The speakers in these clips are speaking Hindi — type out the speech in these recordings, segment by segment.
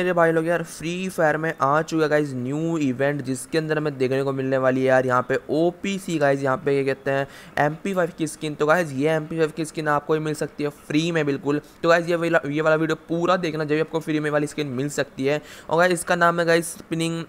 मेरे भाई लोग यार फ्री फायर में आ चुका गाइज न्यू इवेंट जिसके अंदर हमें देखने को मिलने वाली है यार यहाँ पे ओ पी सी गाइज यहाँ पे ये कहते हैं एम पी फाइव की स्किन तो गाइज ये एम पी फाइव की स्किन आपको मिल सकती है फ्री में बिल्कुल तो गाइज ये ये वाला वीडियो पूरा देखना जब भी आपको फ्री में वाली स्किन मिल सकती है और गाइज इसका नाम है guys spinning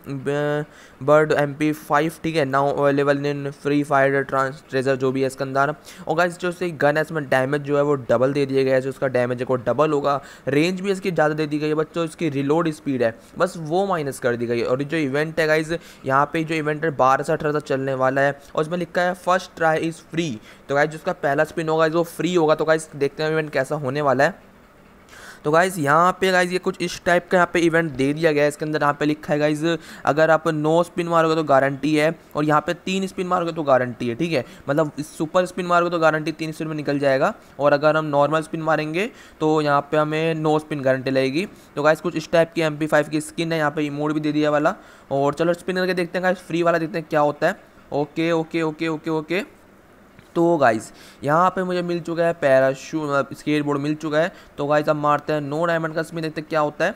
bird MP five फाइव ठीक है now available in free fire trans treasure जो भी है इसके अंदर और गाइज जो उसकी गन है इसमें डैमेज जो है वो डबल दे दिया गया है जो उसका डैमेज है वो डबल होगा रेंज भी इसकी ज़्यादा दे दी गई है बच्चों इसकी रिलो लोड स्पीड है बस वो माइनस कर दी गई और जो इवेंट है गाइज यहाँ पे जो इवेंट है बारह से अठारह तक चलने वाला है और उसमें लिखा है फर्स्ट ट्राई इज़ फ्री तो गाइज जिसका पहला स्पिन होगा वो फ्री होगा तो गाइज देखते हैं इवेंट कैसा होने वाला है तो गाइज़ यहाँ पे गाइज़ ये कुछ इस टाइप का यहाँ पे इवेंट दे दिया गया है इसके अंदर यहाँ पे लिखा है गाइज़ अगर आप नो स्पिन मारोगे तो गारंटी है और यहाँ पे तीन स्पिन मारोगे तो गारंटी है ठीक है मतलब सुपर स्पिन मारोगे तो गारंटी तीन स्पिन में निकल जाएगा और अगर हम नॉर्मल स्पिन मारेंगे तो यहाँ पर हमें नो स्पिन गारंटी लगेगी तो गाइज़ कुछ इस टाइप की एम की स्किन है यहाँ पर इमोड भी दे दिया वाला और चलो स्पिन करके देखते हैं गाइज फ्री वाला देखते हैं क्या होता है okay okay okay okay okay तो गाइस यहाँ पे मुझे मिल चुका है पैराशू मतलब स्केट बोर्ड मिल चुका है तो गाइस अब मारते हैं नो डायमंड का इसमें देखते क्या होता है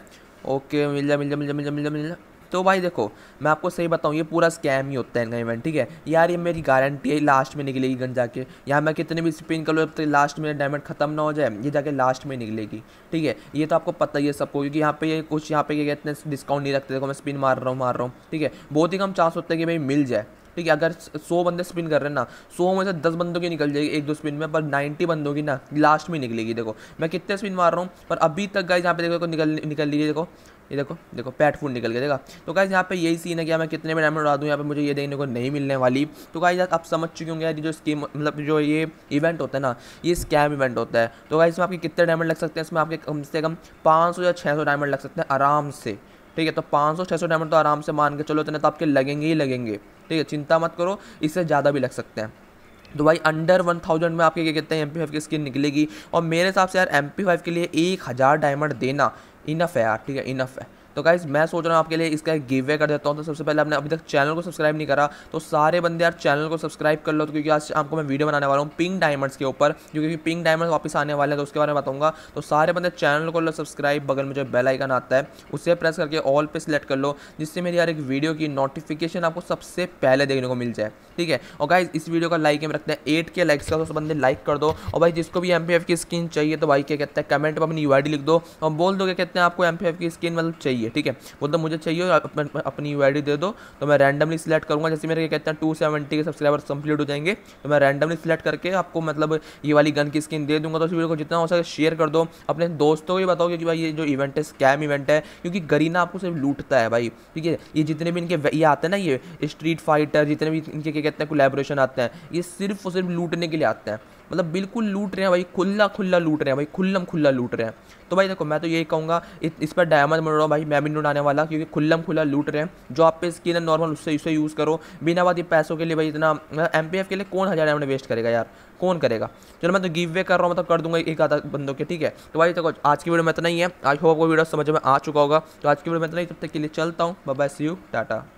ओके मिल जा मिल जा मिल जा मिल जा मिल जा मिल जा तो भाई देखो मैं आपको सही बताऊँ ये पूरा स्कैम ही होता है इनका इवेंट ठीक है यार ये मेरी गारंटी है लास्ट में निकलेगी गन जाके यहाँ मैं कितने भी स्पिन कर लूँ जब तक लास्ट में डायमंड खत्म ना हो जाए ये जाके लास्ट में निकलेगी ठीक है ये तो आपको पता ही है सबको क्योंकि यहाँ पे ये कुछ यहाँ पे क्या कहते हैं डिस्काउंट नहीं रखते देखो मैं स्पिन मार रहा हूँ मार रहा हूँ ठीक है बहुत ही कम चांस होता है कि भाई मिल जाए ठीक है अगर सौ बंदे स्पिन कर रहे हैं ना सौ में से दस बंदों की निकल जाएगी एक दो स्पिन में पर नाइन्टी बंदों की ना लास्ट में निकलेगी देखो मैं कितने स्पिन मार रहा हूँ पर अभी तक गाइज यहाँ पे देखो निकल निकल लीजिए देखो ये देखो देखो पैट फूड निकल गया देखा तो गाइज यहाँ पे यही सीन है कि मैं कितने में डायमंड उड़ा दूँ यहाँ पे मुझे ये देखने को नहीं मिलने वाली तो गाइज आप समझ चुके होंगे यार जो स्कीम मतलब जो ये इवेंट होता है ना ये स्कैम इवेंट होता है तो गाइज इसमें आपके कितने डायमंड लग सकते हैं इसमें आपके कम से कम पाँच या छः डायमंड लग सकते हैं आराम से ठीक है तो पाँच सौ डायमंड तो आराम से मान के चलो इतने तो आपके लगेंगे ही लगेंगे ठीक है चिंता मत करो इससे ज़्यादा भी लग सकते हैं तो भाई अंडर वन थाउजेंड में आपके क्या कहते हैं एम पी फाइव की स्किन निकलेगी और मेरे हिसाब से यार एम पी फाइव के लिए एक हज़ार डायमंड देना इनफ है यार ठीक है इनफ है तो गाइज मैं सोच रहा हूँ आपके लिए इसका एक गिव वे कर देता हूँ तो सबसे पहले आपने अभी तक चैनल को सब्सक्राइब नहीं करा तो सारे बंदे यार चैनल को सब्सक्राइब कर लो तो क्योंकि आज आपको मैं वीडियो बनाने वाला हूँ पिंक डायमंड्स के ऊपर क्योंकि पिंक डायमंड वापस आने वाले हैं तो उसके बारे में बताऊँगा तो सारे बंदे चैनल को लो सब्सक्राइब बगल में जो बेलाइकन आता है उसे प्रेस करके ऑल पे सिलेक्ट कर लो जिससे मेरी यार एक वीडियो की नोटिफिकेशन आपको सबसे पहले देखने को मिल जाए ठीक है और गाइज इस वीडियो का लाइक हम रखते हैं एट के लाइक्स का तो बंदे लाइक कर दो और भाई जिसको भी एम की स्किन चाहिए तो भाई क्या कहते हैं कमेंट में अपनी यू लिख दो और बोल दो क्या कहते हैं आपको एम की स्किन मतलब चाहिए चाहिए ठीक है मतलब मुझे चाहिए अपनी यू दे दो तो मैं रैंडमली सिलेक्ट करूँगा जैसे मेरे कहते हैं टू सेवेंटी के सब्सक्राइबर कंप्लीट हो जाएंगे तो मैं रैंडमली सिलेक्ट करके आपको मतलब ये वाली गन की स्किन दे दूंगा तो इस वीडियो को जितना हो सके शेयर कर दो अपने दोस्तों को भी बताओ क्योंकि भाई ये जो इवेंट है स्कैम इवेंट है क्योंकि गरीना आपको सिर्फ लूटता है भाई ठीक है ये जितने भी इनके ये आते हैं ना ये स्ट्रीट फाइटर जितने भी इनके क्या कहते हैं कोलेब्रेशन आते हैं ये सिर्फ और सिर्फ लूटने के लिए आते हैं मतलब बिल्कुल लूट रहे हैं भाई खुला खुला लूट रहे हैं भाई खुल्लम खुला लूट रहे हैं तो भाई देखो मैं तो यही कहूँगा इस, पर डायमंड रहा हूँ भाई मैं भी नहीं आने वाला क्योंकि खुल्लम खुला लूट रहे हैं जो आप पे स्किन है नॉर्मल उससे उसे यूज़ करो बिना बात पैसों के लिए भाई इतना एम के लिए कौन हज़ार डायमंड वेस्ट करेगा यार कौन करेगा चलो मैं तो गिव वे कर रहा हूँ मतलब कर दूंगा एक आधा बंदों के ठीक है तो भाई देखो आज की वीडियो में इतना ही है आई होप वो वीडियो समझ में आ चुका होगा तो आज की वीडियो में इतना ही तब तक के लिए चलता हूँ बाय सी यू टाटा